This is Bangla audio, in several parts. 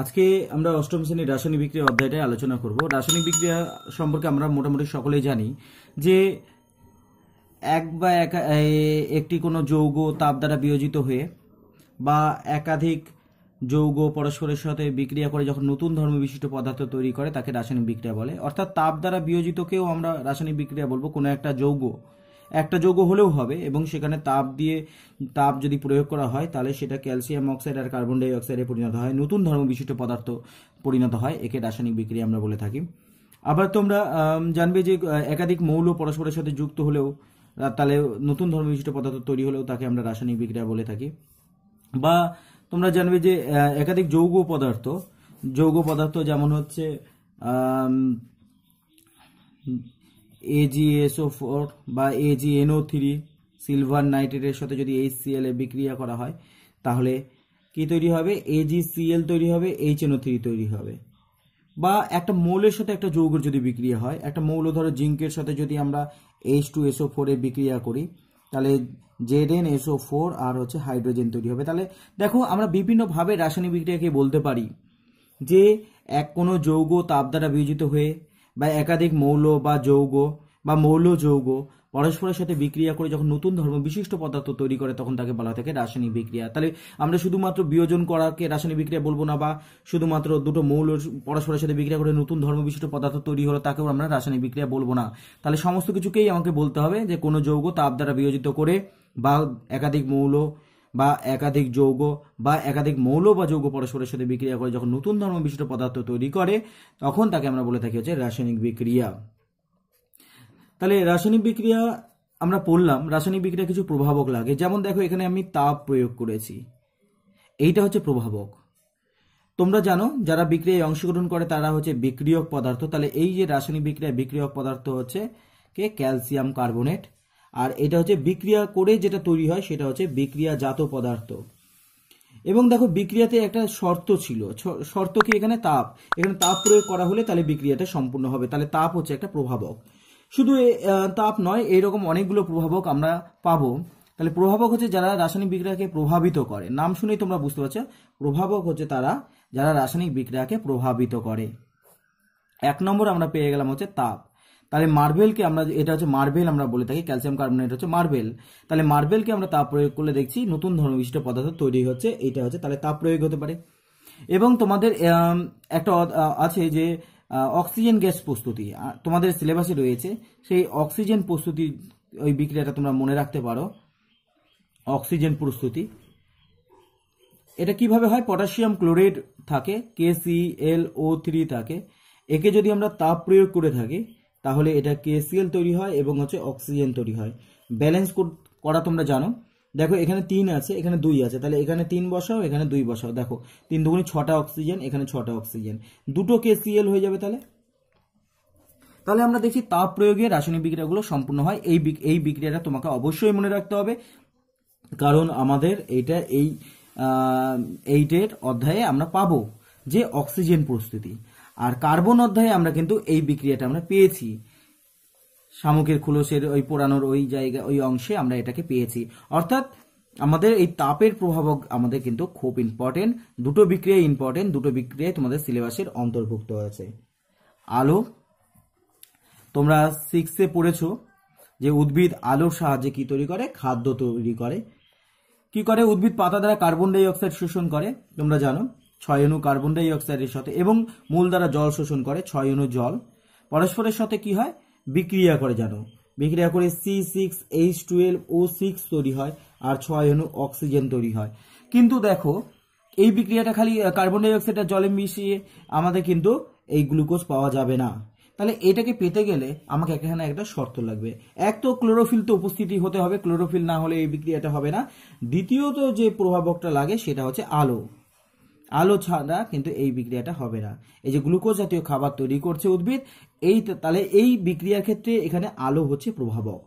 আজকে আমরা অষ্টম শ্রেণীর রাসায়নিক বিক্রিয়া অধ্যায়টাই আলোচনা করব রাসায়নিক বিক্রিয়া সম্পর্কে আমরা মোটামুটি সকলেই জানি যে এক বা একা একটি কোনো যৌগ তাপ দ্বারা বিয়োজিত হয়ে বা একাধিক যৌগ পরস্পরের সাথে বিক্রিয়া করে যখন নতুন ধর্ম বিশিষ্ট পদার্থ তৈরি করে তাকে রাসায়নিক বিক্রিয়া বলে অর্থাৎ তাপ দ্বারা বিয়োজিতকেও আমরা রাসায়নিক বিক্রিয়া বলবো কোনো একটা যৌগ একটা যৌগ হলেও হবে এবং সেখানে তাপ দিয়ে তাপ যদি প্রয়োগ করা হয় তাহলে সেটা ক্যালসিয়াম অক্সাইড আর কার্বন ডাইঅক্সাইডে পরিণত হয় নতুন ধর্ম বিশিষ্ট পদার্থ পরিণত হয় একে রাসায়নিক বিক্রিয়া আমরা বলে থাকি আবার তোমরা জানবে যে একাধিক মৌল পরস্পরের সাথে যুক্ত হলেও তাহলে নতুন ধর্ম বিশিষ্ট পদার্থ তৈরি হলেও তাকে আমরা রাসায়নিক বিক্রিয়া বলে থাকি বা তোমরা জানবে যে একাধিক যৌগ পদার্থ যৌগ পদার্থ যেমন হচ্ছে এজিএসও ফোর বা এজিএনও থ্রি সিলভার নাইট্রেটের সাথে যদি এইচসিএল এ বিক্রিয়া করা হয় তাহলে কি তৈরি হবে এজিসিএল তৈরি হবে এইচএনও থ্রি তৈরি হবে বা একটা মৌলের সাথে একটা যৌগের যদি বিক্রিয়া হয় একটা মৌল ধরো জিঙ্কের সাথে যদি আমরা এইচ টু এসও ফোরে বিক্রিয়া করি তাহলে জেডেন এসও ফোর আর হচ্ছে হাইড্রোজেন তৈরি হবে তাহলে দেখো আমরা বিভিন্নভাবে রাসায়নিক বিক্রিয়াকে বলতে পারি যে এক কোনো যৌগ তাপ দ্বারা বিয়োজিত হয়ে বা একাধিক মৌল বা যৌগ বা মৌল যৌগ পরস্পরের সাথে বিক্রিয়া করে যখন নতুন ধর্ম বিশিষ্ট পদার্থ তৈরি করে তখন তাকে বলা থাকে রাসায়নিক বিক্রিয়া তাহলে আমরা শুধুমাত্র বিয়োজন করাকে রাসায়নিক বিক্রিয়া বলবো না বা শুধুমাত্র দুটো মৌল পরস্পরের সাথে বিক্রিয়া করে নতুন ধর্ম বিশিষ্ট পদার্থ তৈরি হলো তাকেও আমরা রাসায়নিক বিক্রিয়া বলবো না তাহলে সমস্ত কিছুকেই আমাকে বলতে হবে যে কোনো যৌগ তাপ দ্বারা বিয়োজিত করে বা একাধিক মৌল বা একাধিক যৌগ বা একাধিক মৌল বা যৌগ পরস্পরের সাথে বিক্রিয়া করে যখন নতুন ধর্ম বিশিষ্ট পদার্থ তৈরি করে তখন তাকে আমরা বলে থাকি হচ্ছে রাসায়নিক বিক্রিয়া তাহলে রাসায়নিক বিক্রিয়া আমরা পড়লাম রাসায়নিক বিক্রিয়া কিছু প্রভাবক লাগে যেমন দেখো এখানে আমি তাপ প্রয়োগ করেছি এইটা হচ্ছে প্রভাবক তোমরা জানো যারা বিক্রিয়ায় অংশগ্রহণ করে তারা হচ্ছে বিক্রিয়ক পদার্থ তাহলে এই যে রাসায়নিক বিক্রিয়া বিক্রিয়ক পদার্থ হচ্ছে কে ক্যালসিয়াম কার্বোনেট আর এটা হচ্ছে বিক্রিয়া করে যেটা তৈরি হয় সেটা হচ্ছে বিক্রিয়াজাত পদার্থ এবং দেখো বিক্রিয়াতে একটা শর্ত ছিল শর্ত কি এখানে তাপ এখানে তাপ প্রয়োগ করা হলে তাহলে বিক্রিয়াটা সম্পূর্ণ হবে তাহলে তাপ হচ্ছে একটা প্রভাবক শুধু তাপ নয় এরকম অনেকগুলো প্রভাবক আমরা পাবো তাহলে প্রভাবক হচ্ছে যারা রাসায়নিক বিক্রিয়াকে প্রভাবিত করে নাম শুনেই তোমরা বুঝতে পারছো প্রভাবক হচ্ছে তারা যারা রাসায়নিক বিক্রিয়াকে প্রভাবিত করে এক নম্বর আমরা পেয়ে গেলাম হচ্ছে তাপ তাহলে মার্বেলকে আমরা এটা হচ্ছে মার্বেল আমরা বলে থাকি ক্যালসিয়াম কার্বনেট হচ্ছে মার্বেল তাহলে মার্বেলকে আমরা তাপ প্রয়োগ করলে দেখছি নতুন ধর্ম বিশিষ্ট পদার্থ তৈরি হচ্ছে এটা হচ্ছে তাহলে তাপ প্রয়োগ হতে পারে এবং তোমাদের একটা আছে যে অক্সিজেন গ্যাস প্রস্তুতি তোমাদের সিলেবাসে রয়েছে সেই অক্সিজেন প্রস্তুতি ওই বিক্রিয়াটা তোমরা মনে রাখতে পারো অক্সিজেন প্রস্তুতি এটা কিভাবে হয় পটাশিয়াম ক্লোরাইড থাকে কে সি এল ও থ্রি থাকে একে যদি আমরা তাপ প্রয়োগ করে থাকি তাহলে এটা কেসিএল তৈরি হয় এবং হচ্ছে অক্সিজেন তৈরি হয় ব্যালেন্স করা তোমরা জানো দেখো এখানে তিন আছে এখানে দুই আছে তাহলে এখানে তিন বসাও এখানে দুই বসাও দেখো তিন দুগুণি ছটা অক্সিজেন এখানে ছটা অক্সিজেন দুটো কেসিএল হয়ে যাবে তাহলে তাহলে আমরা দেখছি তাপ প্রয়োগে রাসায়নিক বিক্রিয়াগুলো সম্পূর্ণ হয় এই এই বিক্রিয়াটা তোমাকে অবশ্যই মনে রাখতে হবে কারণ আমাদের এইটা এই এইটের অধ্যায়ে আমরা পাবো যে অক্সিজেন প্রস্তুতি আর কার্বন অধ্যায়ে আমরা কিন্তু এই বিক্রিয়াটা আমরা পেয়েছি শামুকের খুলসের ওই পোড়ানোর ওই জায়গা ওই অংশে আমরা এটাকে পেয়েছি অর্থাৎ আমাদের এই তাপের প্রভাবক আমাদের কিন্তু খুব ইম্পর্টেন্ট দুটো বিক্রিয়া ইম্পর্টেন্ট দুটো বিক্রিয়ায় তোমাদের সিলেবাসের অন্তর্ভুক্ত আছে আলো তোমরা সিক্সে পড়েছো যে উদ্ভিদ আলোর সাহায্যে কি তৈরি করে খাদ্য তৈরি করে কি করে উদ্ভিদ পাতা দ্বারা কার্বন ডাইঅক্সাইড শোষণ করে তোমরা জানো ছয়ণু কার্বন ডাইঅক্সাইডের সাথে এবং মূল দ্বারা জল শোষণ করে ছয়ণু জল পরস্পরের সাথে কি হয় বিক্রিয়া করে জানো বিক্রিয়া করে C six H twelve O six তৈরি হয় আর ছয় অণু অক্সিজেন তৈরি হয় কিন্তু দেখো এই বিক্রিয়াটা খালি কার্বন ডাইঅক্সাইড জলে মিশিয়ে আমাদের কিন্তু এই গ্লুকোজ পাওয়া যাবে না তাহলে এটাকে পেতে গেলে আমাকে এখানে একটা শর্ত লাগবে এক তো ক্লোরোফিল তো উপস্থিতি হতে হবে ক্লোরোফিল না হলে এই বিক্রিয়াটা হবে না দ্বিতীয়ত যে প্রভাবকটা লাগে সেটা হচ্ছে আলো আলো ছাড়া কিন্তু এই বিক্রিয়াটা হবে না এই যে গ্লুকোজ জাতীয় খাবার তৈরি করছে উদ্ভিদ এই তাহলে এই বিক্রিয়ার ক্ষেত্রে এখানে আলো হচ্ছে প্রভাবক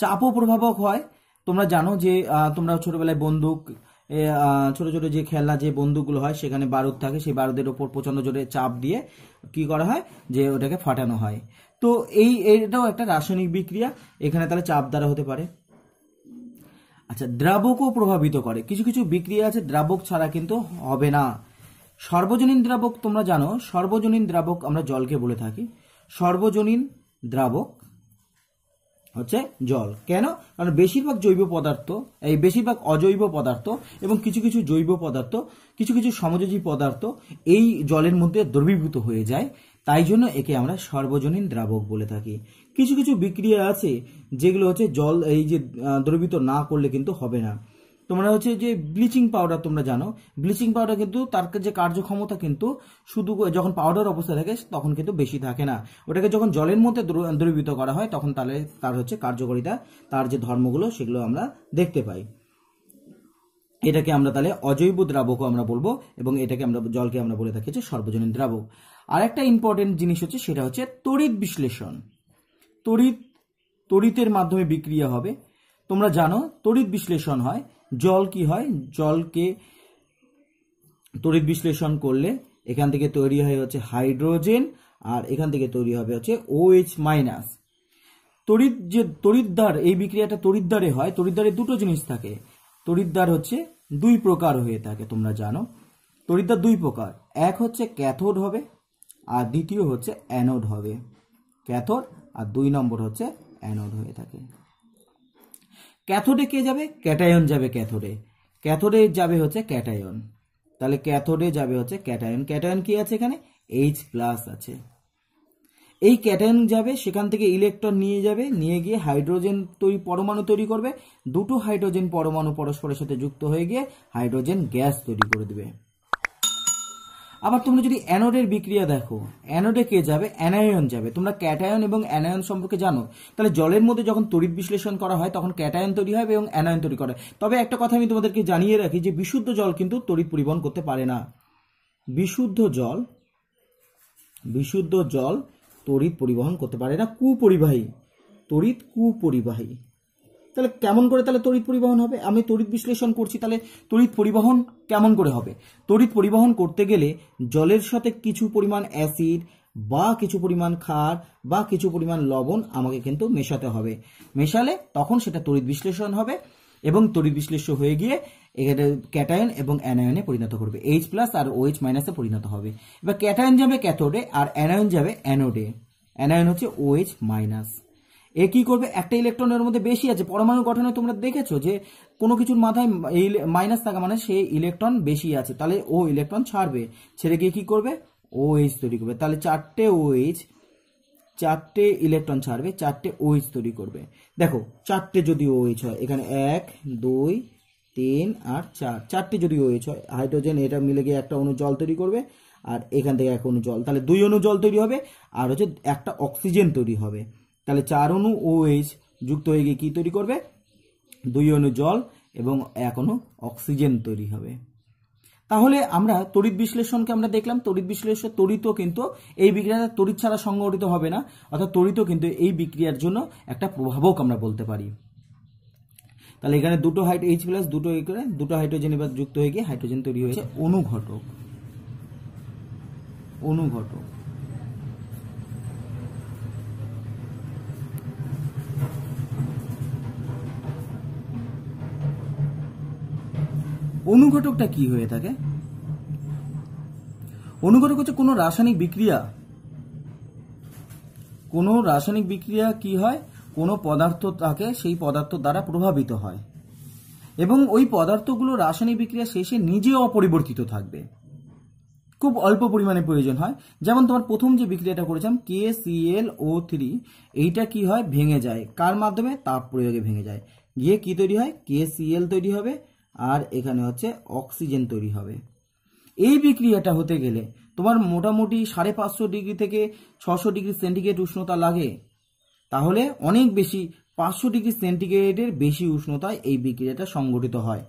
চাপও প্রভাবক হয় তোমরা জানো যে তোমরা ছোটবেলায় বন্দুক ছোট ছোট যে খেলনা যে বন্দুকগুলো হয় সেখানে বারুদ থাকে সেই বারুদের ওপর প্রচণ্ড জোরে চাপ দিয়ে কি করা হয় যে ওটাকে ফাটানো হয় তো এই এটাও একটা রাসায়নিক বিক্রিয়া এখানে তাহলে চাপ দ্বারা হতে পারে আচ্ছা দ্রাবকও প্রভাবিত করে কিছু কিছু বিক্রিয়া আছে দ্রাবক ছাড়া কিন্তু হবে না সর্বজনীন দ্রাবক তোমরা জানো সর্বজনীন দ্রাবক আমরা জলকে বলে থাকি সর্বজনীন দ্রাবক হচ্ছে জল কেন কারণ বেশিরভাগ জৈব পদার্থ এই বেশিরভাগ অজৈব পদার্থ এবং কিছু কিছু জৈব পদার্থ কিছু কিছু সমযোজী পদার্থ এই জলের মধ্যে দ্রবীভূত হয়ে যায় তাই জন্য একে আমরা সর্বজনীন দ্রাবক বলে থাকি কিছু কিছু বিক্রিয়া আছে যেগুলো হচ্ছে জল এই যে দ্রবিত না করলে কিন্তু হবে না তোমরা হচ্ছে যে ব্লিচিং পাউডার তোমরা জানো ব্লিচিং পাউডার কিন্তু তার যে কার্যক্ষমতা কিন্তু শুধু যখন পাউডার অবস্থা থাকে তখন কিন্তু বেশি থাকে না ওটাকে যখন জলের মধ্যে দ্রবীভূত করা হয় তখন তাহলে তার হচ্ছে কার্যকারিতা তার যে ধর্মগুলো সেগুলো আমরা দেখতে পাই এটাকে আমরা তাহলে অজৈব দ্রাবকও আমরা বলবো এবং এটাকে আমরা জলকে আমরা বলে থাকি যে সর্বজনীন দ্রাবক আরেকটা ইম্পর্টেন্ট জিনিস হচ্ছে সেটা হচ্ছে তড়িৎ বিশ্লেষণ তড়িৎ তড়িতের মাধ্যমে বিক্রিয়া হবে তোমরা জানো তড়িৎ বিশ্লেষণ হয় জল কি হয় জলকে তড়িৎ বিশ্লেষণ করলে এখান থেকে তৈরি হয় হচ্ছে হাইড্রোজেন আর এখান থেকে তৈরি হবে হচ্ছে ওএইচ মাইনাস তড়িৎ যে তড়িৎদ্বার এই বিক্রিয়াটা তড়িৎদ্বারে হয় তড়িৎদ্বারে দুটো জিনিস থাকে তড়িৎদ্বার হচ্ছে দুই প্রকার হয়ে থাকে তোমরা জানো তড়িৎদ্বার দুই প্রকার এক হচ্ছে ক্যাথোড হবে আর দ্বিতীয় হচ্ছে অ্যানোড হবে ক্যাথোড আর দুই নম্বর হচ্ছে অ্যানোড হয়ে থাকে ক্যাথোডে কে যাবে ক্যাটায়ন যাবে ক্যাথোডে ক্যাথোডে যাবে হচ্ছে ক্যাটায়ন তাহলে ক্যাথোডে যাবে হচ্ছে ক্যাটায়ন ক্যাটায়ন কি আছে এখানে এইচ প্লাস আছে এই ক্যাটায়ন যাবে সেখান থেকে ইলেকট্রন নিয়ে যাবে নিয়ে গিয়ে হাইড্রোজেন তৈরি পরমাণু তৈরি করবে দুটো হাইড্রোজেন পরমাণু পরস্পরের সাথে যুক্ত হয়ে গিয়ে হাইড্রোজেন গ্যাস তৈরি করে দেবে আবার তোমরা যদি অ্যানোডের বিক্রিয়া দেখো অ্যানোডে কে যাবে অ্যানায়ন যাবে তোমরা ক্যাটায়ন এবং অ্যানায়ন সম্পর্কে জানো তাহলে জলের মধ্যে যখন তড়িৎ বিশ্লেষণ করা হয় তখন ক্যাটায়ন তৈরি হয় এবং অ্যানায়ন তৈরি করা হয় তবে একটা কথা আমি তোমাদেরকে জানিয়ে রাখি যে বিশুদ্ধ জল কিন্তু তড়িৎ পরিবহন করতে পারে না বিশুদ্ধ জল বিশুদ্ধ জল তড়িৎ পরিবহন করতে পারে না কুপরিবাহী তড়িৎ কুপরিবাহী তাহলে কেমন করে তাহলে তড়িৎ পরিবহন হবে আমি তড়িৎ বিশ্লেষণ করছি তাহলে তড়িৎ পরিবহন কেমন করে হবে তড়িৎ পরিবহন করতে গেলে জলের সাথে কিছু পরিমাণ অ্যাসিড বা কিছু পরিমাণ খার বা কিছু পরিমাণ লবণ আমাকে কিন্তু মেশাতে হবে মেশালে তখন সেটা তড়িৎ বিশ্লেষণ হবে এবং তড়িৎ বিশ্লেষ্য হয়ে গিয়ে এখানে ক্যাটায়ন এবং অ্যানায়নে পরিণত করবে এইচ প্লাস আর ওএইচ মাইনাসে পরিণত হবে এবার ক্যাটায়ন যাবে ক্যাথোডে আর অ্যানায়ন যাবে অ্যানোডে অ্যানায়ন হচ্ছে ওএইচ মাইনাস এ কি করবে একটা ইলেকট্রনের মধ্যে বেশি আছে পরমাণু গঠনে তোমরা দেখেছো যে কোনো কিছুর মাথায় মাইনাস থাকা মানে সে ইলেকট্রন বেশি আছে তাহলে ও ইলেকট্রন ছাড়বে ছেড়ে গিয়ে কি করবে ও এইচ তৈরি করবে তাহলে চারটে ও এইচ চারটে ইলেকট্রন ছাড়বে চারটে ও এইচ তৈরি করবে দেখো চারটে যদি ও এইচ হয় এখানে এক দুই তিন আর চার চারটে যদি ও এইচ হয় হাইড্রোজেন এটা মিলে গিয়ে একটা অণু জল তৈরি করবে আর এখান থেকে এক অণু জল তাহলে দুই অণু জল তৈরি হবে আর হচ্ছে একটা অক্সিজেন তৈরি হবে তাহলে চার অণু ওএইচ যুক্ত হয়ে গিয়ে কী তৈরি করবে দুই অণু জল এবং এক অনু অক্সিজেন তৈরি হবে তাহলে আমরা তড়িৎ বিশ্লেষণকে আমরা দেখলাম তড়িৎ বিশ্লেষণ তড়িত কিন্তু এই বিক্রিয়াটা তড়িৎ ছাড়া সংগঠিত হবে না অর্থাৎ তড়িত কিন্তু এই বিক্রিয়ার জন্য একটা প্রভাবক আমরা বলতে পারি তাহলে এখানে দুটো হাইট এইচ প্লাস দুটো করে দুটো হাইড্রোজেন এবার যুক্ত হয়ে গিয়ে হাইড্রোজেন তৈরি হয়েছে অনুঘটক অনুঘটক অনুঘটকটা কি হয়ে থাকে অনুঘটক হচ্ছে কোনো রাসায়নিক বিক্রিয়া কোনো রাসায়নিক বিক্রিয়া কি হয় কোনো পদার্থ থাকে সেই পদার্থ দ্বারা প্রভাবিত হয় এবং ওই পদার্থগুলো রাসায়নিক বিক্রিয়া শেষে নিজে অপরিবর্তিত থাকবে খুব অল্প পরিমাণে প্রয়োজন হয় যেমন তোমার প্রথম যে বিক্রিয়াটা করেছিলাম কে সিএল ও থ্রি এইটা কি হয় ভেঙে যায় কার মাধ্যমে তাপ প্রয়োগে ভেঙে যায় গিয়ে কি তৈরি হয় কে সিএল তৈরি হবে আর এখানে হচ্ছে অক্সিজেন তৈরি হবে এই বিক্রিয়াটা হতে গেলে তোমার মোটামুটি সাড়ে পাঁচশো ডিগ্রি থেকে ছশো ডিগ্রি সেন্টিগ্রেড উষ্ণতা লাগে তাহলে অনেক বেশি পাঁচশো ডিগ্রি সেন্টিগ্রেডের বেশি উষ্ণতায় এই বিক্রিয়াটা সংগঠিত হয়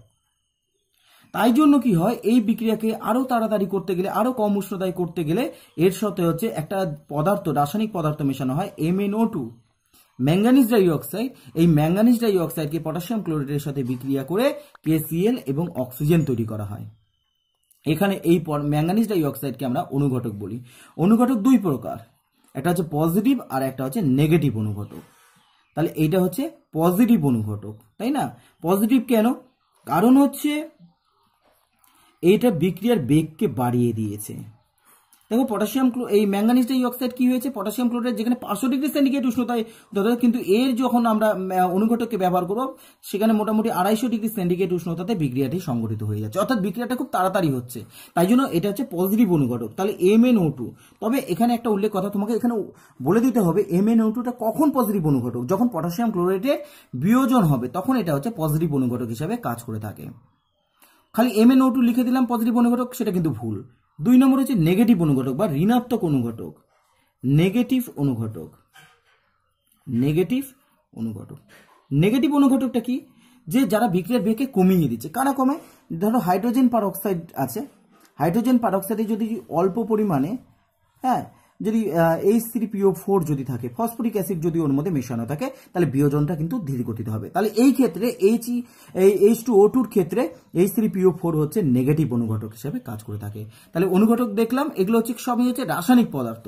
তাই জন্য কি হয় এই বিক্রিয়াকে আরও তাড়াতাড়ি করতে গেলে আরও কম উষ্ণতায় করতে গেলে এর সাথে হচ্ছে একটা পদার্থ রাসায়নিক পদার্থ মেশানো হয় এমএনও টু ম্যাঙ্গানিজ অক্সাইড এই ম্যাঙ্গানিজ ডাই অক্সাইডকে পটাশিয়াম ক্লোরেটের সাথে বিক্রিয়া করে কেসিএল এবং অক্সিজেন তৈরি করা হয় এখানে এই ম্যাঙ্গানিজ ডাইঅক্সাইডকে আমরা অনুঘটক বলি অনুঘটক দুই প্রকার একটা হচ্ছে পজিটিভ আর একটা হচ্ছে নেগেটিভ অনুঘটক তাহলে এইটা হচ্ছে পজিটিভ অনুঘটক তাই না পজিটিভ কেন কারণ হচ্ছে এইটা বিক্রিয়ার বেগকে বাড়িয়ে দিয়েছে দেখো পটাশিয়াম ক্লো এই ম্যাঙ্গানিজ ডাই অক্সাইড কি হয়েছে পটাশিয়াম ক্লোরাইড যেখানে পাঁচশো ডিগ্রি সেন্টিগ্রেড উষ্ণতায় ধরো কিন্তু এর যখন আমরা অনুঘটককে ব্যবহার করব সেখানে মোটামুটি আড়াইশো ডিগ্রি সেন্টিগ্রেড উষ্ণতাতে বিক্রিয়াটি সংগঠিত হয়ে যাচ্ছে অর্থাৎ বিক্রিয়াটা খুব তাড়াতাড়ি হচ্ছে তাই জন্য এটা হচ্ছে পজিটিভ অনুঘটক তাহলে এম এন ও টু তবে এখানে একটা উল্লেখ কথা তোমাকে এখানে বলে দিতে হবে এম এন ও টুটা কখন পজিটিভ অনুঘটক যখন পটাশিয়াম ক্লোরাইডে বিয়োজন হবে তখন এটা হচ্ছে পজিটিভ অনুঘটক হিসাবে কাজ করে থাকে খালি এম এন ও টু লিখে দিলাম পজিটিভ অনুঘটক সেটা কিন্তু ভুল দুই নম্বর হচ্ছে নেগেটিভ অনুঘটক বা ঋণাত্মক অনুঘটক নেগেটিভ অনুঘটক নেগেটিভ অনুঘটক নেগেটিভ অনুঘটকটা কি যে যারা বিক্রিয়ার বেগে কমিয়ে দিচ্ছে কারা কমে ধরো হাইড্রোজেন পারঅক্সাইড আছে হাইড্রোজেন পারঅক্সাইডে যদি অল্প পরিমাণে হ্যাঁ যদি এইচ থ্রি পিও ফোর যদি থাকে ফসফরিক অ্যাসিড যদি ওর মধ্যে মেশানো থাকে তাহলে বিয়োজনটা কিন্তু ধীরগতিতে হবে তাহলে এই ক্ষেত্রে এইচ এইচ টু ও টুর ক্ষেত্রে এইচ থ্রি পিও ফোর হচ্ছে নেগেটিভ অনুঘটক হিসেবে কাজ করে থাকে তাহলে অনুঘটক দেখলাম এগুলো হচ্ছে সবই হচ্ছে রাসায়নিক পদার্থ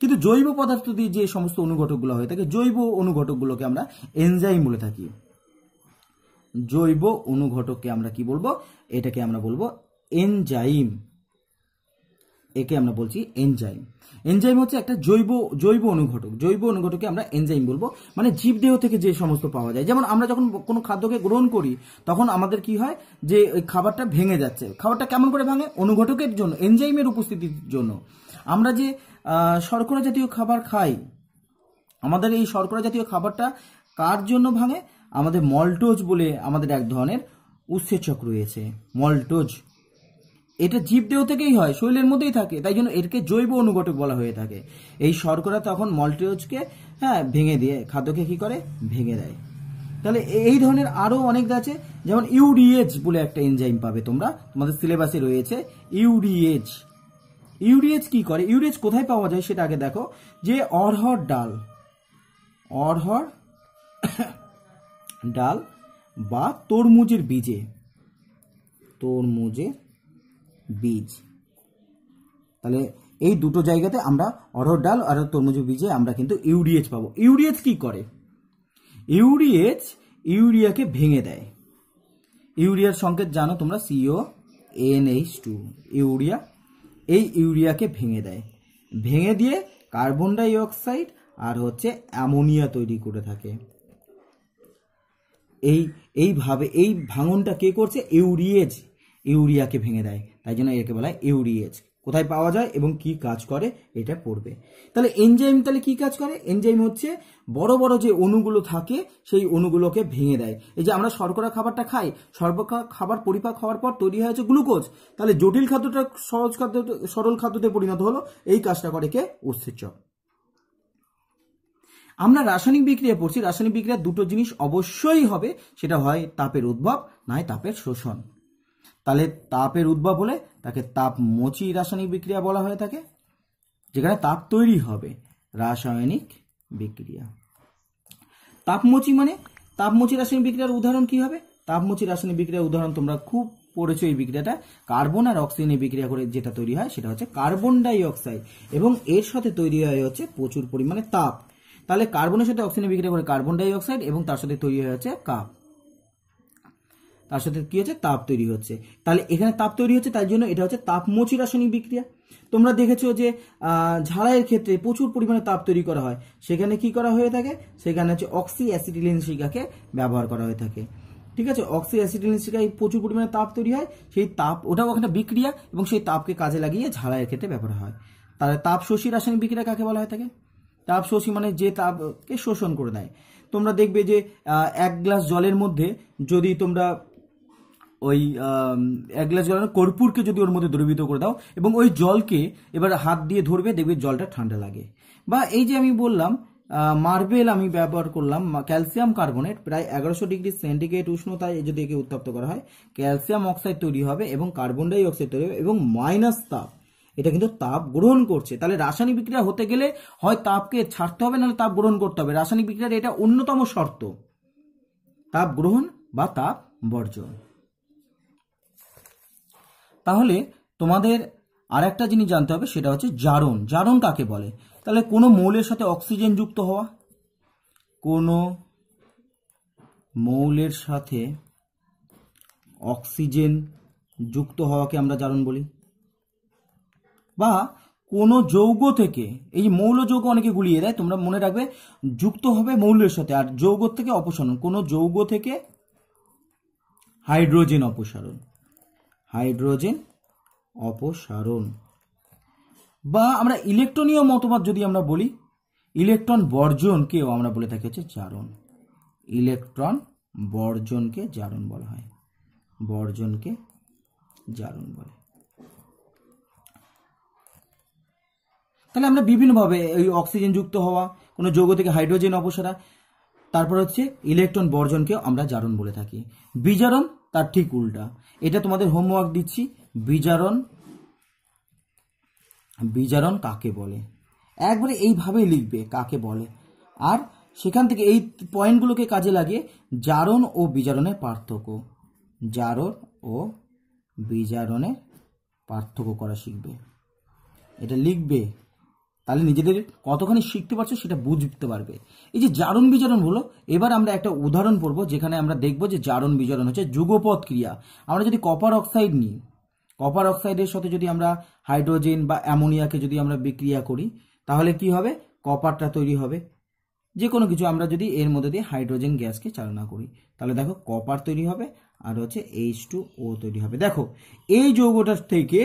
কিন্তু জৈব পদার্থ দিয়ে যে সমস্ত অনুঘটকগুলো হয়ে থাকে জৈব অনুঘটকগুলোকে আমরা এনজাইম বলে থাকি জৈব অনুঘটককে আমরা কি বলবো এটাকে আমরা বলবো এনজাইম একে আমরা বলছি এনজাইম এনজাইম হচ্ছে একটা জৈব জৈব অনুঘটক জৈব অনুঘটকে আমরা এনজাইম বলবো মানে জীবদেহ থেকে যে সমস্ত পাওয়া যায় যেমন আমরা যখন কোনো খাদ্যকে গ্রহণ করি তখন আমাদের কি হয় যে ওই খাবারটা ভেঙে যাচ্ছে খাবারটা কেমন করে ভাঙে অনুঘটকের জন্য এনজাইমের উপস্থিতির জন্য আমরা যে শর্করা জাতীয় খাবার খাই আমাদের এই শর্করা জাতীয় খাবারটা কার জন্য ভাঙে আমাদের মলটোজ বলে আমাদের এক ধরনের উৎসেচক রয়েছে মলটোজ এটা জীবদেহ থেকেই হয় শরীরের মধ্যেই থাকে তাই জন্য এরকে জৈব অনুঘটক বলা হয়ে থাকে এই শর্করা তখন মল্টিওজকে হ্যাঁ ভেঙে দিয়ে খাদ্যকে কি করে ভেঙে দেয় তাহলে এই ধরনের আরও অনেক আছে যেমন ইউরিএজ বলে একটা এনজাইম পাবে তোমরা তোমাদের সিলেবাসে রয়েছে ইউরিএজ ইউরিএজ কি করে ইউরিএজ কোথায় পাওয়া যায় সেটা আগে দেখো যে অরহর ডাল অরহর ডাল বা তরমুজের বীজে তরমুজের বীজ তাহলে এই দুটো জায়গাতে আমরা অরহর ডাল আর তরমুজ বীজে আমরা কিন্তু ইউরিএচ পাবো ইউরিএচ কি করে ইউরিএচ ইউরিয়াকে ভেঙে দেয় ইউরিয়ার সংকেত জানো তোমরা সিও এনএইচ টু ইউরিয়া এই ইউরিয়াকে ভেঙে দেয় ভেঙে দিয়ে কার্বন ডাইঅক্সাইড আর হচ্ছে অ্যামোনিয়া তৈরি করে থাকে এই এইভাবে এই ভাঙনটা কে করছে ইউরিয়েজ ইউরিয়াকে ভেঙে দেয় তাই জন্য একে বলা হয় ইউরিএজ কোথায় পাওয়া যায় এবং কি কাজ করে এটা পড়বে তাহলে এনজাইম তাহলে কি কাজ করে এনজাইম হচ্ছে বড় বড় যে অণুগুলো থাকে সেই অণুগুলোকে ভেঙে দেয় এই যে আমরা শর্করা খাবারটা খাই শর্করা খাবার পরিপাক হওয়ার পর তৈরি হয়েছে গ্লুকোজ তাহলে জটিল খাদ্যটা সহজ খাদ্য সরল খাদ্যতে পরিণত হলো এই কাজটা করে কে উৎসেচ আমরা রাসায়নিক বিক্রিয়া পড়ছি রাসায়নিক বিক্রিয়া দুটো জিনিস অবশ্যই হবে সেটা হয় তাপের উদ্ভব নয় তাপের শোষণ তাহলে তাপের উদ্ভব হলে তাকে তাপমোচী রাসায়নিক বিক্রিয়া বলা হয়ে থাকে যেখানে তাপ তৈরি হবে রাসায়নিক বিক্রিয়া তাপমোচি মানে তাপমোচি রাসায়নিক বিক্রিয়ার উদাহরণ কি হবে তাপমোচী রাসায়নিক বিক্রিয়ার উদাহরণ তোমরা খুব পড়েছো এই বিক্রিয়াটা কার্বন আর অক্সিজেনের বিক্রিয়া করে যেটা তৈরি হয় সেটা হচ্ছে কার্বন ডাইঅক্সাইড এবং এর সাথে তৈরি হয় হচ্ছে প্রচুর পরিমাণে তাপ তাহলে কার্বনের সাথে অক্সিজেনের বিক্রিয়া করে কার্বন ডাইঅক্সাইড এবং তার সাথে তৈরি হয়ে হচ্ছে কাপ তার সাথে কি হচ্ছে তাপ তৈরি হচ্ছে তাহলে এখানে তাপ তৈরি হচ্ছে তাই জন্য এটা হচ্ছে তাপমচি রাসায়নিক বিক্রিয়া তোমরা দেখেছো যে ঝাড়াইয়ের ক্ষেত্রে প্রচুর পরিমাণে তাপ তৈরি করা হয় সেখানে কি করা হয়ে থাকে সেখানে হচ্ছে অক্সি অ্যাসিটিলিন শিকাকে ব্যবহার করা হয়ে থাকে ঠিক আছে অক্সি অ্যাসিটিলিন শিকায় প্রচুর পরিমাণে তাপ তৈরি হয় সেই তাপ ওটাও একটা বিক্রিয়া এবং সেই তাপকে কাজে লাগিয়ে ঝাড়াইয়ের ক্ষেত্রে ব্যবহার হয় তাহলে তাপ শোষী রাসায়নিক বিক্রিয়া কাকে বলা হয়ে থাকে তাপ শোষী মানে যে তাপকে শোষণ করে দেয় তোমরা দেখবে যে এক গ্লাস জলের মধ্যে যদি তোমরা ওই এক গ্লাস জল কর্পূরকে যদি ওর মধ্যে দ্রবিত করে দাও এবং ওই জলকে এবার হাত দিয়ে ধরবে দেখবে জলটা ঠান্ডা লাগে বা এই যে আমি বললাম মার্বেল আমি ব্যবহার করলাম ক্যালসিয়াম কার্বনেট প্রায় এগারোশো ডিগ্রি সেন্টিগ্রেড উষ্ণতায় যদি একে উত্তপ্ত করা হয় ক্যালসিয়াম অক্সাইড তৈরি হবে এবং কার্বন ডাই অক্সাইড তৈরি হবে এবং মাইনাস তাপ এটা কিন্তু তাপ গ্রহণ করছে তাহলে রাসায়নিক বিক্রিয়া হতে গেলে হয় তাপকে ছাড়তে হবে নাহলে তাপ গ্রহণ করতে হবে রাসায়নিক বিক্রিয়ার এটা অন্যতম শর্ত তাপ গ্রহণ বা তাপ বর্জন তাহলে তোমাদের আর একটা জিনিস জানতে হবে সেটা হচ্ছে জারণ জারণ কাকে বলে তাহলে কোনো মৌলের সাথে অক্সিজেন যুক্ত হওয়া কোনো মৌলের সাথে অক্সিজেন যুক্ত হওয়াকে আমরা জারণ বলি বা কোনো যৌগ থেকে এই মৌল যৌগ অনেকে গুলিয়ে দেয় তোমরা মনে রাখবে যুক্ত হবে মৌলের সাথে আর যৌগ থেকে অপসারণ কোনো যৌগ থেকে হাইড্রোজেন অপসারণ হাইড্রোজেন অপসারণ বা আমরা ইলেকট্রনীয় মতবাদ যদি আমরা বলি ইলেকট্রন বর্জনকেও আমরা বলে থাকি হচ্ছে জারণ ইলেকট্রন বর্জনকে জারণ বলা হয় বর্জনকে জারণ বলে তাহলে আমরা বিভিন্নভাবে এই অক্সিজেন যুক্ত হওয়া কোনো যৌগ থেকে হাইড্রোজেন অপসারা তারপর হচ্ছে ইলেকট্রন বর্জনকে আমরা জারণ বলে থাকি বিজারণ তার ঠিক উল্টা এটা তোমাদের হোমওয়ার্ক দিচ্ছি বিজারণ বিজারণ কাকে বলে একবারে এইভাবেই লিখবে কাকে বলে আর সেখান থেকে এই পয়েন্টগুলোকে কাজে লাগে জারণ ও বিজারণের পার্থক্য জারণ ও বিজারণের পার্থক্য করা শিখবে এটা লিখবে তাহলে নিজেদের কতখানি শিখতে পারছো সেটা বুঝতে পারবে এই যে জারণ বিজারণ হলো এবার আমরা একটা উদাহরণ পড়বো যেখানে আমরা দেখব যে জারণ বিজারণ হচ্ছে যুগপথ ক্রিয়া আমরা যদি কপার অক্সাইড নিই কপার অক্সাইডের সাথে যদি আমরা হাইড্রোজেন বা অ্যামোনিয়াকে যদি আমরা বিক্রিয়া করি তাহলে কি হবে কপারটা তৈরি হবে যে কোনো কিছু আমরা যদি এর মধ্যে দিয়ে হাইড্রোজেন গ্যাসকে চালনা করি তাহলে দেখো কপার তৈরি হবে আর হচ্ছে এইচ টু ও তৈরি হবে দেখো এই যৌগটার থেকে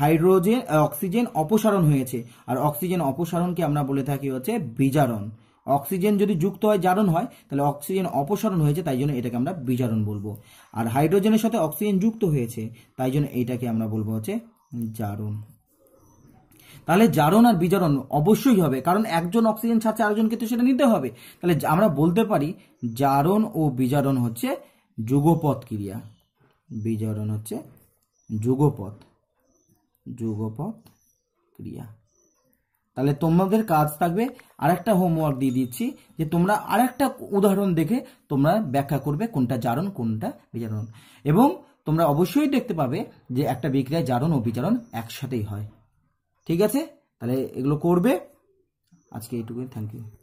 হাইড্রোজেন অক্সিজেন অপসারণ হয়েছে আর অক্সিজেন অপসারণকে আমরা বলে থাকি হচ্ছে বিজারণ অক্সিজেন যদি যুক্ত হয় জারণ হয় তাহলে অক্সিজেন অপসারণ হয়েছে তাই জন্য এটাকে আমরা বিজারণ বলবো আর হাইড্রোজেনের সাথে অক্সিজেন যুক্ত হয়েছে তাই জন্য এইটাকে আমরা বলবো হচ্ছে জারণ তাহলে জারণ আর বিজারণ অবশ্যই হবে কারণ একজন অক্সিজেন ছাড়ছে আরেকজনকে তো সেটা নিতে হবে তাহলে আমরা বলতে পারি জারণ ও বিজারণ হচ্ছে যুগপথ ক্রিয়া বিজারণ হচ্ছে যুগপথ যুগপথ ক্রিয়া তাহলে তোমাদের কাজ থাকবে আরেকটা হোমওয়ার্ক দিয়ে দিচ্ছি যে তোমরা আরেকটা উদাহরণ দেখে তোমরা ব্যাখ্যা করবে কোনটা জারণ কোনটা বিচারণ এবং তোমরা অবশ্যই দেখতে পাবে যে একটা বিক্রিয়া জারণ ও বিচারণ একসাথেই হয় ঠিক আছে তাহলে এগুলো করবে আজকে এইটুকুই থ্যাংক ইউ